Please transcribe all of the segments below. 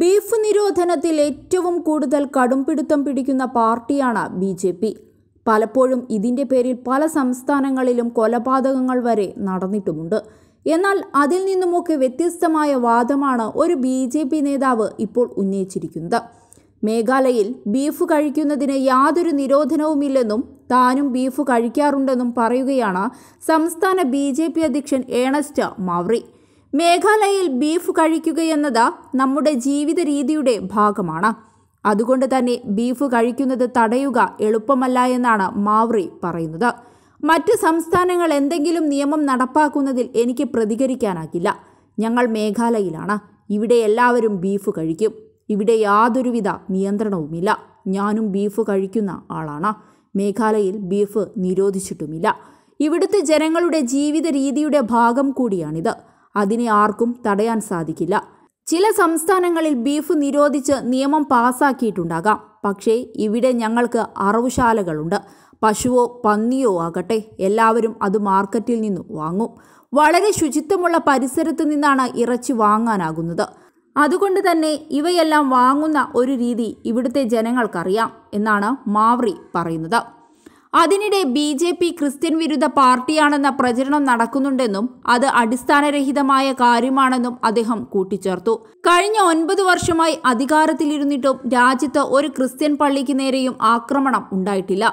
beef നിരോധനത്തിൽ ഏറ്റവും കൂടുതൽ കടുംപിടുത്തം പിടിക്കുന്ന പാർട്ടിയാണ് ബി ജെ പി പലപ്പോഴും ഇതിൻ്റെ പേരിൽ പല സംസ്ഥാനങ്ങളിലും കൊലപാതകങ്ങൾ വരെ നടന്നിട്ടുമുണ്ട് എന്നാൽ അതിൽ നിന്നുമൊക്കെ വ്യത്യസ്തമായ വാദമാണ് ഒരു ബി ജെ പി നേതാവ് ഇപ്പോൾ ഉന്നയിച്ചിരിക്കുന്നത് മേഘാലയയിൽ ബീഫ് കഴിക്കുന്നതിന് യാതൊരു നിരോധനവുമില്ലെന്നും താനും ബീഫ് കഴിക്കാറുണ്ടെന്നും പറയുകയാണ് സംസ്ഥാന ബി അധ്യക്ഷൻ ഏണസ്റ്റ മാവ്രി മേഘാലയയിൽ ബീഫ് കഴിക്കുകയെന്നത് നമ്മുടെ ജീവിത രീതിയുടെ ഭാഗമാണ് അതുകൊണ്ട് തന്നെ ബീഫ് കഴിക്കുന്നത് തടയുക എളുപ്പമല്ല എന്നാണ് മാവ്രി പറയുന്നത് മറ്റ് സംസ്ഥാനങ്ങൾ എന്തെങ്കിലും നിയമം നടപ്പാക്കുന്നതിൽ എനിക്ക് പ്രതികരിക്കാനാകില്ല ഞങ്ങൾ മേഘാലയയിലാണ് ഇവിടെ എല്ലാവരും ബീഫ് കഴിക്കും ഇവിടെ യാതൊരുവിധ നിയന്ത്രണവുമില്ല ഞാനും ബീഫ് കഴിക്കുന്ന ആളാണ് മേഘാലയയിൽ ബീഫ് നിരോധിച്ചിട്ടുമില്ല ഇവിടുത്തെ ജനങ്ങളുടെ ജീവിത രീതിയുടെ ഭാഗം കൂടിയാണിത് അതിനെ ആർക്കും തടയാൻ സാധിക്കില്ല ചില സംസ്ഥാനങ്ങളിൽ ബീഫ് നിരോധിച്ച് നിയമം പാസാക്കിയിട്ടുണ്ടാകാം പക്ഷേ ഇവിടെ ഞങ്ങൾക്ക് അറവുശാലകളുണ്ട് പശുവോ പന്നിയോ ആകട്ടെ എല്ലാവരും അത് മാർക്കറ്റിൽ നിന്ന് വാങ്ങും വളരെ ശുചിത്വമുള്ള പരിസരത്ത് നിന്നാണ് ഇറച്ചി വാങ്ങാനാകുന്നത് അതുകൊണ്ട് തന്നെ ഇവയെല്ലാം വാങ്ങുന്ന ഒരു രീതി ഇവിടുത്തെ ജനങ്ങൾക്കറിയാം എന്നാണ് മാവ്രി പറയുന്നത് അതിനിടെ ബി ജെ പി ക്രിസ്ത്യൻ വിരുദ്ധ പാർട്ടിയാണെന്ന പ്രചരണം നടക്കുന്നുണ്ടെന്നും അത് അടിസ്ഥാനരഹിതമായ കാര്യമാണെന്നും അദ്ദേഹം കൂട്ടിച്ചേർത്തു കഴിഞ്ഞ ഒൻപത് വർഷമായി അധികാരത്തിലിരുന്നിട്ടും രാജ്യത്ത് ഒരു ക്രിസ്ത്യൻ പള്ളിക്ക് നേരെയും ആക്രമണം ഉണ്ടായിട്ടില്ല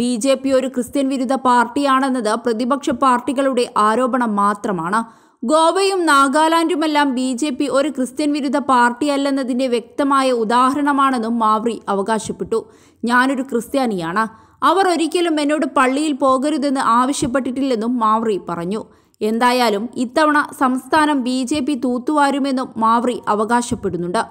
ബി ജെ പി ഒരു ക്രിസ്ത്യൻ വിരുദ്ധ പാർട്ടിയാണെന്നത് പ്രതിപക്ഷ പാർട്ടികളുടെ ആരോപണം മാത്രമാണ് ഗോവയും നാഗാലാൻഡുമെല്ലാം ബി ജെ പി ഒരു ക്രിസ്ത്യൻ വിരുദ്ധ പാർട്ടിയല്ലെന്നതിന്റെ വ്യക്തമായ ഉദാഹരണമാണെന്നും മാവ്രി അവകാശപ്പെട്ടു ഞാനൊരു ക്രിസ്ത്യാനിയാണ് അവർ ഒരിക്കലും എന്നോട് പള്ളിയിൽ പോകരുതെന്ന് ആവശ്യപ്പെട്ടിട്ടില്ലെന്നും മാവ്രി പറഞ്ഞു എന്തായാലും ഇത്തവണ സംസ്ഥാനം ബി ജെ പി തൂത്തുവാരുമെന്നും മാവ്രി അവകാശപ്പെടുന്നുണ്ട്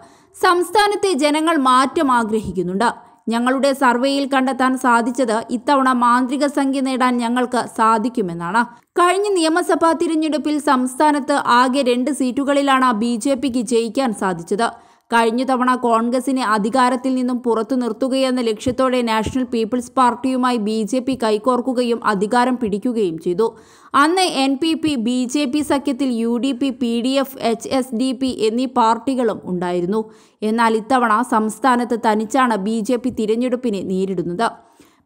സംസ്ഥാനത്തെ ജനങ്ങൾ മാറ്റം ആഗ്രഹിക്കുന്നുണ്ട് ഞങ്ങളുടെ സർവേയിൽ കണ്ടെത്താൻ സാധിച്ചത് ഇത്തവണ മാന്ത്രിക സംഖ്യ നേടാൻ ഞങ്ങൾക്ക് സാധിക്കുമെന്നാണ് കഴിഞ്ഞ നിയമസഭാ തിരഞ്ഞെടുപ്പിൽ സംസ്ഥാനത്ത് ആകെ രണ്ട് സീറ്റുകളിലാണ് ബി ജെ പിക്ക് ജയിക്കാൻ സാധിച്ചത് കഴിഞ്ഞ തവണ കോൺഗ്രസിനെ അധികാരത്തിൽ നിന്നും പുറത്തു നിർത്തുകയെന്ന ലക്ഷ്യത്തോടെ നാഷണൽ പീപ്പിൾസ് പാർട്ടിയുമായി ബി ജെ പി കൈകോർക്കുകയും അധികാരം പിടിക്കുകയും ചെയ്തു അന്ന് N P P B J P സഖ്യത്തിൽ U D P P D F H S D P എന്നീ പാർട്ടികളും ഉണ്ടായിരുന്നു എന്നാൽ ഇത്തവണ സംസ്ഥാനത്ത് തനിച്ചാണ് ബി ജെ പി തിരഞ്ഞെടുപ്പിനെ നേരിടുന്നത്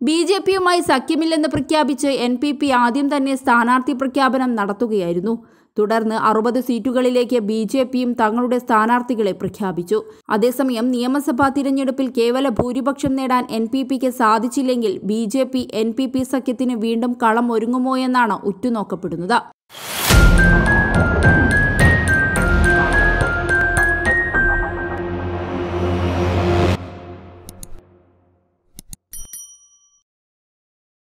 ബി ജെ പിയുമായി സഖ്യമില്ലെന്ന് പ്രഖ്യാപിച്ച് എൻ പി പി ആദ്യം തന്നെ സ്ഥാനാർത്ഥി പ്രഖ്യാപനം നടത്തുകയായിരുന്നു തുടർന്ന് അറുപത് സീറ്റുകളിലേക്ക് ബി ജെ പിയും തങ്ങളുടെ സ്ഥാനാർത്ഥികളെ പ്രഖ്യാപിച്ചു അതേസമയം നിയമസഭാ തിരഞ്ഞെടുപ്പിൽ കേവല ഭൂരിപക്ഷം നേടാൻ എൻ പി പിക്ക് സാധിച്ചില്ലെങ്കിൽ B J P N P P സഖ്യത്തിന് വീണ്ടും കളം ഒരുങ്ങുമോ എന്നാണ് ഉറ്റുനോക്കപ്പെടുന്നത്